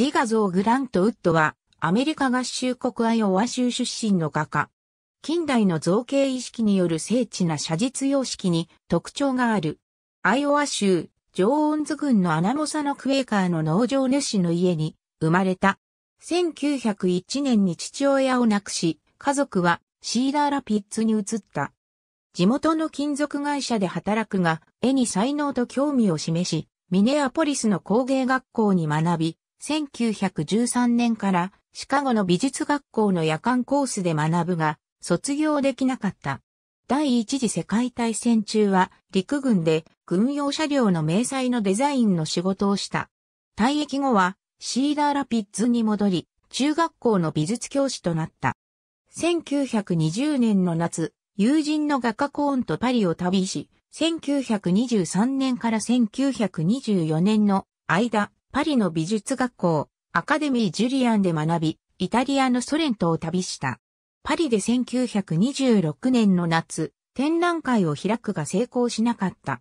ジガゾグラント・ウッドは、アメリカ合衆国アイオワ州出身の画家。近代の造形意識による精緻な写実様式に特徴がある。アイオワ州、ジョーンズ郡のアナモサのクエーカーの農場主の家に生まれた。1901年に父親を亡くし、家族はシーダーラピッツに移った。地元の金属会社で働くが、絵に才能と興味を示し、ミネアポリスの工芸学校に学び、1913年からシカゴの美術学校の夜間コースで学ぶが、卒業できなかった。第一次世界大戦中は陸軍で軍用車両の明細のデザインの仕事をした。退役後はシーダーラピッツに戻り、中学校の美術教師となった。1920年の夏、友人の画家コーンとパリを旅し、1923年から1924年の間、パリの美術学校、アカデミー・ジュリアンで学び、イタリアのソレントを旅した。パリで1926年の夏、展覧会を開くが成功しなかった。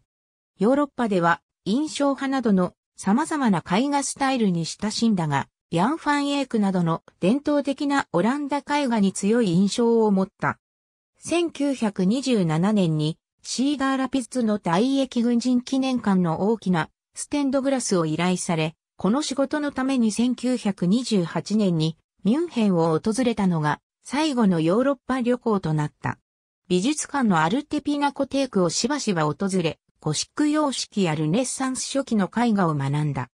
ヨーロッパでは、印象派などの様々な絵画スタイルに親しんだが、ヤン・ファン・エークなどの伝統的なオランダ絵画に強い印象を持った。1927年にシーガーラピッツの大駅軍人記念館の大きなステンドグラスを依頼され、この仕事のために1928年にミュンヘンを訪れたのが最後のヨーロッパ旅行となった。美術館のアルテピナコテークをしばしば訪れ、ゴシック様式やルネッサンス初期の絵画を学んだ。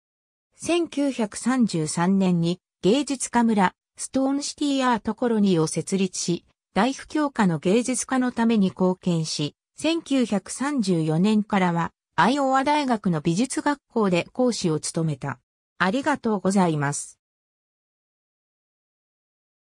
1933年に芸術家村、ストーンシティアートコロニーを設立し、大不況下の芸術家のために貢献し、1934年からはアイオワ大学の美術学校で講師を務めた。ありがとうございます。